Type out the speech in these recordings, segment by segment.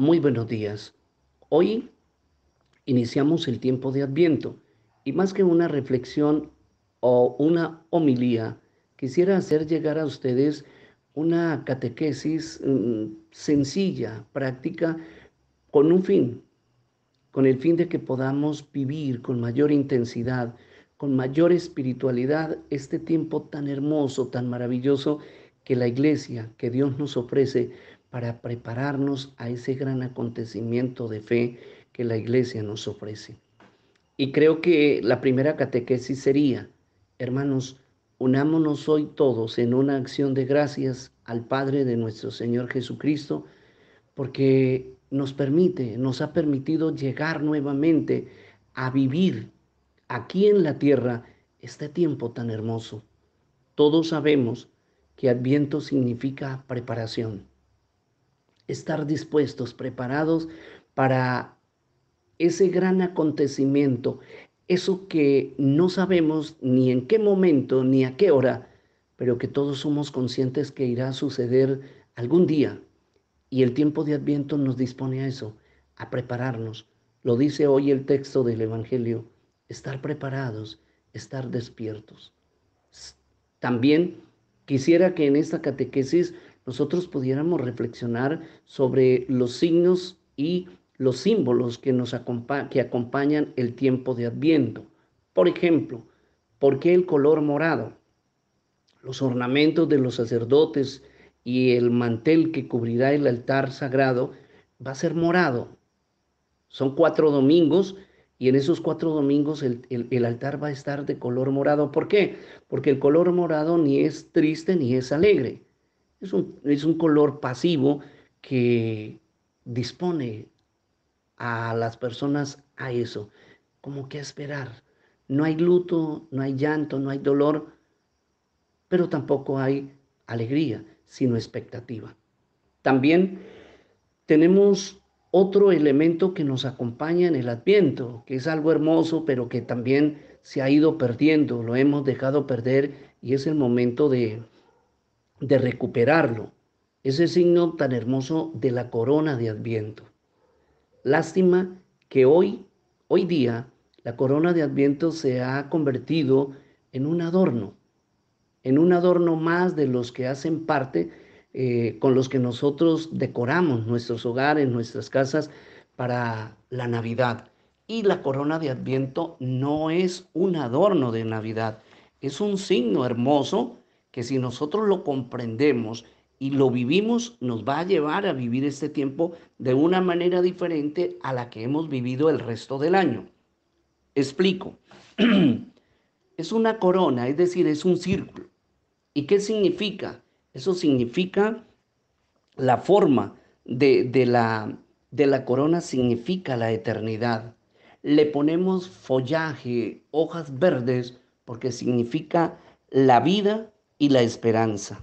Muy buenos días. Hoy iniciamos el tiempo de Adviento y más que una reflexión o una homilía, quisiera hacer llegar a ustedes una catequesis mm, sencilla, práctica, con un fin, con el fin de que podamos vivir con mayor intensidad, con mayor espiritualidad este tiempo tan hermoso, tan maravilloso que la iglesia, que Dios nos ofrece para prepararnos a ese gran acontecimiento de fe que la iglesia nos ofrece. Y creo que la primera catequesis sería, hermanos, unámonos hoy todos en una acción de gracias al Padre de nuestro Señor Jesucristo, porque nos permite, nos ha permitido llegar nuevamente a vivir aquí en la tierra este tiempo tan hermoso. Todos sabemos que Adviento significa preparación estar dispuestos, preparados para ese gran acontecimiento, eso que no sabemos ni en qué momento ni a qué hora, pero que todos somos conscientes que irá a suceder algún día. Y el tiempo de Adviento nos dispone a eso, a prepararnos. Lo dice hoy el texto del Evangelio, estar preparados, estar despiertos. También quisiera que en esta catequesis nosotros pudiéramos reflexionar sobre los signos y los símbolos que, nos que acompañan el tiempo de Adviento. Por ejemplo, ¿por qué el color morado? Los ornamentos de los sacerdotes y el mantel que cubrirá el altar sagrado va a ser morado. Son cuatro domingos y en esos cuatro domingos el, el, altar va a estar de color morado. ¿Por qué? Porque el color morado ni es triste ni es alegre. Es un, color pasivo que dispone a las personas a eso, como que a esperar. No hay luto, no hay llanto, no hay dolor, pero tampoco hay alegría, sino expectativa. También tenemos otro elemento que nos acompaña en el adviento, que es algo hermoso, pero que también se ha ido perdiendo, lo hemos dejado perder y es el momento de de recuperarlo, ese signo tan hermoso de la corona de Adviento. Lástima que hoy, hoy día, la corona de Adviento se ha convertido en un adorno, en un adorno más de los que hacen parte, eh, con los que nosotros decoramos nuestros hogares, nuestras casas para la Navidad. Y la corona de Adviento no es un adorno de Navidad, es un signo hermoso que si nosotros lo comprendemos y lo vivimos, nos va a llevar a vivir este tiempo de una manera diferente a la que hemos vivido el resto del año. Explico. es una corona, es decir, es un círculo. ¿Y qué significa? Eso significa la forma de, la, de la corona, significa la eternidad. Le ponemos follaje, hojas verdes, porque significa la vida y la esperanza.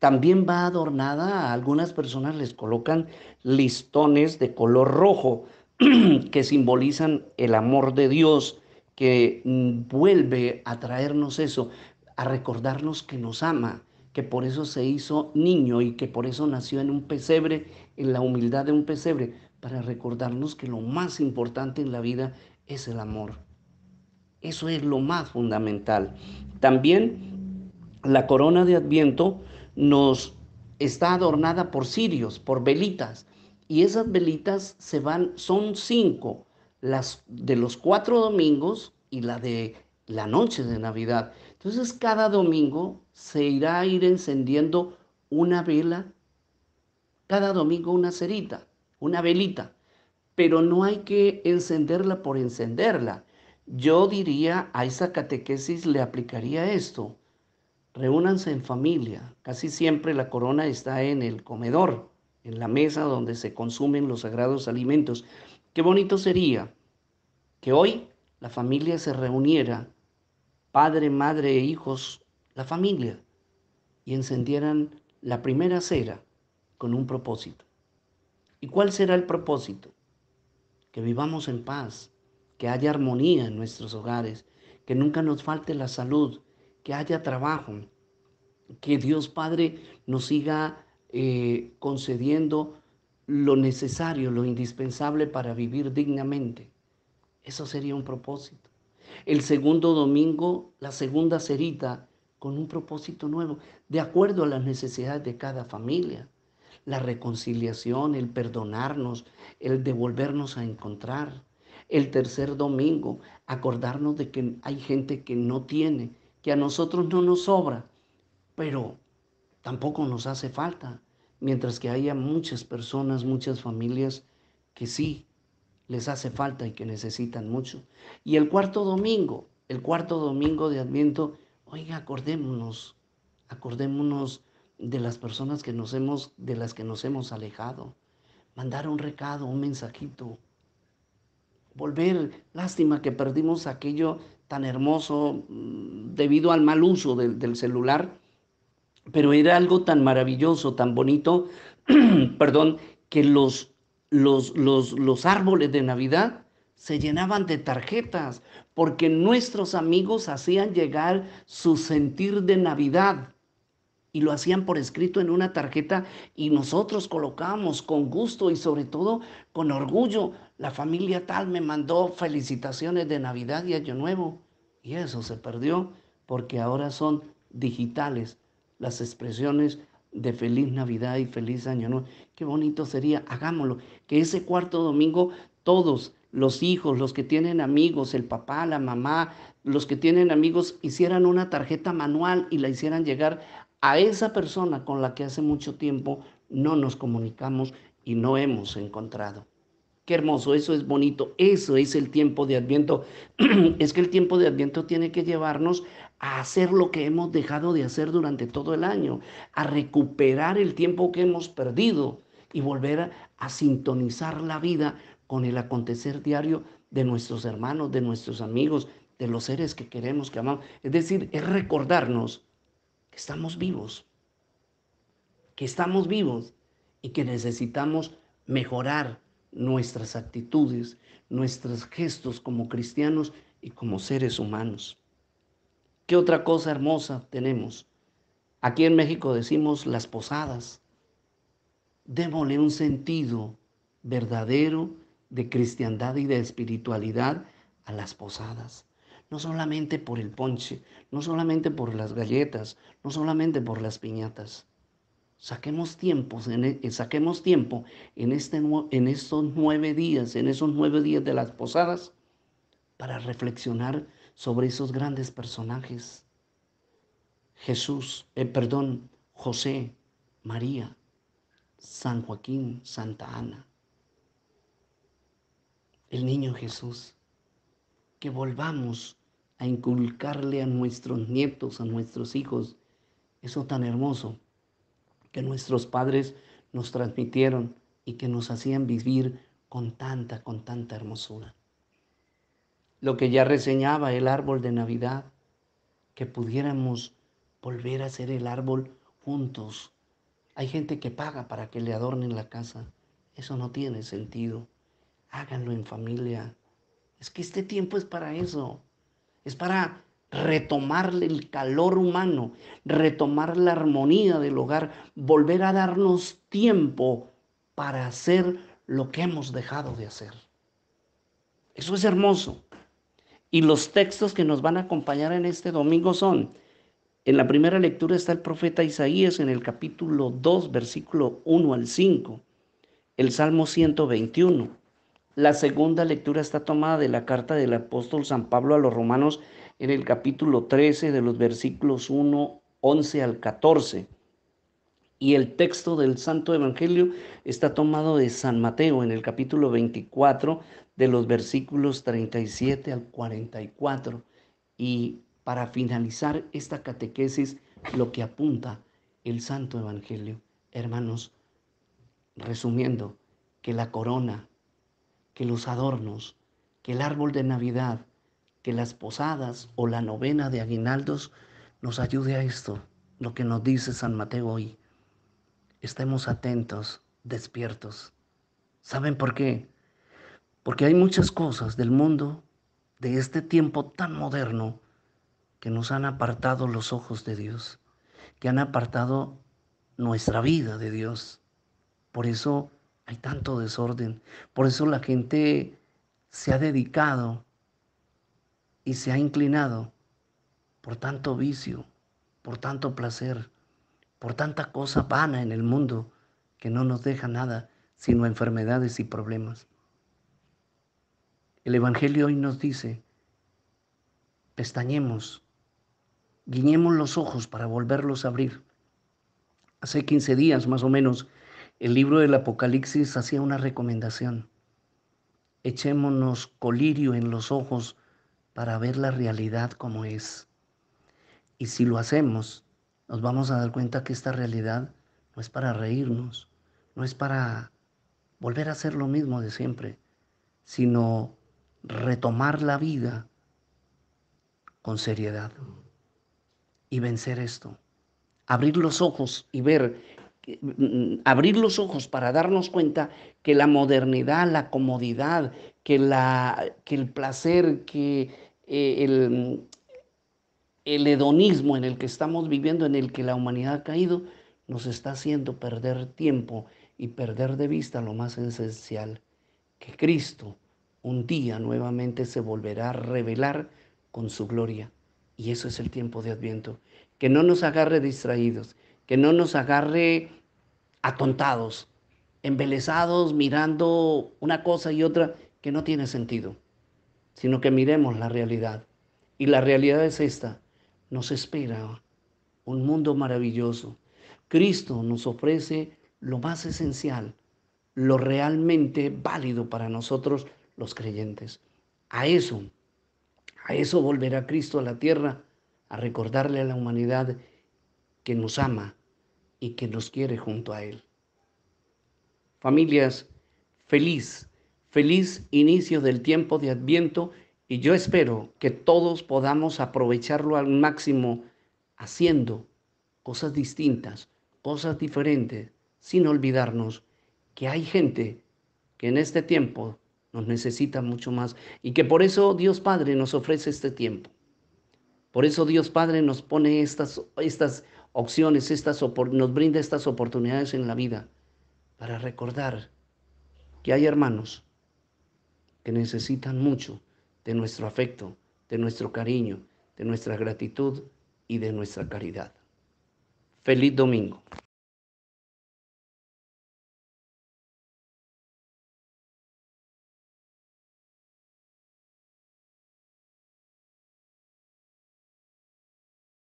También va adornada, a algunas personas les colocan listones de color rojo que simbolizan el amor de Dios, que mm, vuelve a traernos eso, a recordarnos que nos ama, que por eso se hizo niño y que por eso nació en un pesebre, en la humildad de un pesebre, para recordarnos que lo más importante en la vida es el amor. Eso es lo más fundamental. También la corona de Adviento nos está adornada por cirios, por velitas, y esas velitas se van, son cinco, las de los cuatro domingos y la de la noche de Navidad. Entonces cada domingo se irá a ir encendiendo una vela, cada domingo una cerita, una velita, pero no hay que encenderla por encenderla. Yo diría a esa catequesis le aplicaría esto reúnanse en familia. Casi siempre la corona está en el comedor, en la mesa donde se consumen los sagrados alimentos. Qué bonito sería que hoy la familia se reuniera, padre, madre e hijos, la familia, y encendieran la primera cera con un propósito. ¿Y cuál será el propósito? Que vivamos en paz, que haya armonía en nuestros hogares, que nunca nos falte la salud, que haya trabajo, que Dios Padre nos siga eh, concediendo lo necesario, lo indispensable para vivir dignamente. Eso sería un propósito. El segundo domingo, la segunda cerita, con un propósito nuevo, de acuerdo a las necesidades de cada familia. La reconciliación, el perdonarnos, el devolvernos a encontrar. El tercer domingo, acordarnos de que hay gente que no tiene que a nosotros no nos sobra, pero tampoco nos hace falta, mientras que haya muchas personas, muchas familias que sí les hace falta y que necesitan mucho. Y el cuarto domingo, el cuarto domingo de Adviento, oiga, acordémonos, acordémonos de las personas que nos hemos, de las que nos hemos alejado. Mandar un recado, un mensajito. Volver, lástima que perdimos aquello tan hermoso mm, debido al mal uso del, celular, pero era algo tan maravilloso, tan bonito, perdón, que los, los, los, los árboles de Navidad se llenaban de tarjetas porque nuestros amigos hacían llegar su sentir de Navidad y lo hacían por escrito en una tarjeta y nosotros colocábamos con gusto y sobre todo con orgullo. La familia tal me mandó felicitaciones de Navidad y Año Nuevo. Y eso se perdió porque ahora son digitales las expresiones de feliz Navidad y feliz Año Nuevo. Qué bonito sería, hagámoslo, que ese cuarto domingo todos, los hijos, los que tienen amigos, el papá, la mamá, los que tienen amigos, hicieran una tarjeta manual y la hicieran llegar a esa persona con la que hace mucho tiempo no nos comunicamos y no hemos encontrado. Qué hermoso, eso es bonito, eso es el tiempo de Adviento. es que el tiempo de Adviento tiene que llevarnos a hacer lo que hemos dejado de hacer durante todo el año, a recuperar el tiempo que hemos perdido y volver a, sintonizar la vida con el acontecer diario de nuestros hermanos, de nuestros amigos, de los seres que queremos, que amamos. Es decir, es recordarnos que estamos vivos, que estamos vivos y que necesitamos mejorar, nuestras actitudes, nuestros gestos como cristianos y como seres humanos. ¿Qué otra cosa hermosa tenemos? Aquí en México decimos las posadas. Démosle un sentido verdadero de cristiandad y de espiritualidad a las posadas. No solamente por el ponche, no solamente por las galletas, no solamente por las piñatas. Saquemos, e, eh, saquemos tiempo en, este, en estos nueve días, en esos nueve días de las posadas, para reflexionar sobre esos grandes personajes. Jesús, eh, perdón, José, María, San Joaquín, Santa Ana, el niño Jesús, que volvamos a inculcarle a nuestros nietos, a nuestros hijos, eso tan hermoso que nuestros padres nos transmitieron y que nos hacían vivir con tanta, con tanta hermosura. Lo que ya reseñaba el árbol de Navidad, que pudiéramos volver a ser el árbol juntos. Hay gente que paga para que le adornen la casa. Eso no tiene sentido. Háganlo en familia. Es que este tiempo es para eso. Es para retomar el calor humano, retomar la armonía del hogar, volver a darnos tiempo para hacer lo que hemos dejado de hacer. Eso es hermoso. Y los textos que nos van a acompañar en este domingo son, en la primera lectura está el profeta Isaías en el capítulo 2, versículo 1 al 5, el Salmo 121. La segunda lectura está tomada de la carta del apóstol San Pablo a los romanos en el capítulo 13 de los versículos 1, 11 al 14. Y el texto del Santo Evangelio está tomado de San Mateo en el capítulo 24 de los versículos 37 al 44. Y para finalizar esta catequesis, lo que apunta el Santo Evangelio. Hermanos, resumiendo, que la corona, que los adornos, que el árbol de Navidad, que las posadas o la novena de aguinaldos nos ayude a esto, lo que nos dice San Mateo hoy. Estemos atentos, despiertos. ¿Saben por qué? Porque hay muchas cosas del mundo, de este tiempo tan moderno, que nos han apartado los ojos de Dios, que han apartado nuestra vida de Dios. Por eso hay tanto desorden, por eso la gente se ha dedicado y se ha inclinado por tanto vicio, por tanto placer, por tanta cosa vana en el mundo que no nos deja nada sino enfermedades y problemas. El Evangelio hoy nos dice, pestañemos, guiñemos los ojos para volverlos a abrir. Hace 15 días más o menos, el libro del Apocalipsis hacía una recomendación. Echémonos colirio en los ojos para ver la realidad como es. Y si lo hacemos, nos vamos a dar cuenta que esta realidad no es para reírnos, no es para volver a hacer lo mismo de siempre, sino retomar la vida con seriedad y vencer esto. Abrir los ojos y ver, mm, abrir los ojos para darnos cuenta que la modernidad, la comodidad, que, la, que el placer, que eh, el, el hedonismo en el que estamos viviendo, en el que la humanidad ha caído, nos está haciendo perder tiempo y perder de vista lo más esencial, que Cristo un día nuevamente se volverá a revelar con su gloria. Y eso es el tiempo de Adviento. Que no nos agarre distraídos, que no nos agarre atontados, embelezados, mirando una cosa y otra que no tiene sentido sino que miremos la realidad. Y la realidad es esta, nos espera un mundo maravilloso. Cristo nos ofrece lo más esencial, lo realmente válido para nosotros los creyentes. A eso, a eso volverá Cristo a la tierra, a recordarle a la humanidad que nos ama y que nos quiere junto a Él. Familias, feliz Feliz inicio del tiempo de Adviento y yo espero que todos podamos aprovecharlo al máximo haciendo cosas distintas, cosas diferentes, sin olvidarnos que hay gente que en este tiempo nos necesita mucho más y que por eso Dios Padre nos ofrece este tiempo. Por eso Dios Padre nos pone estas, estas opciones, estas, nos brinda estas oportunidades en la vida para recordar que hay hermanos que necesitan mucho de nuestro afecto, de nuestro cariño, de nuestra gratitud y de nuestra caridad. Feliz domingo.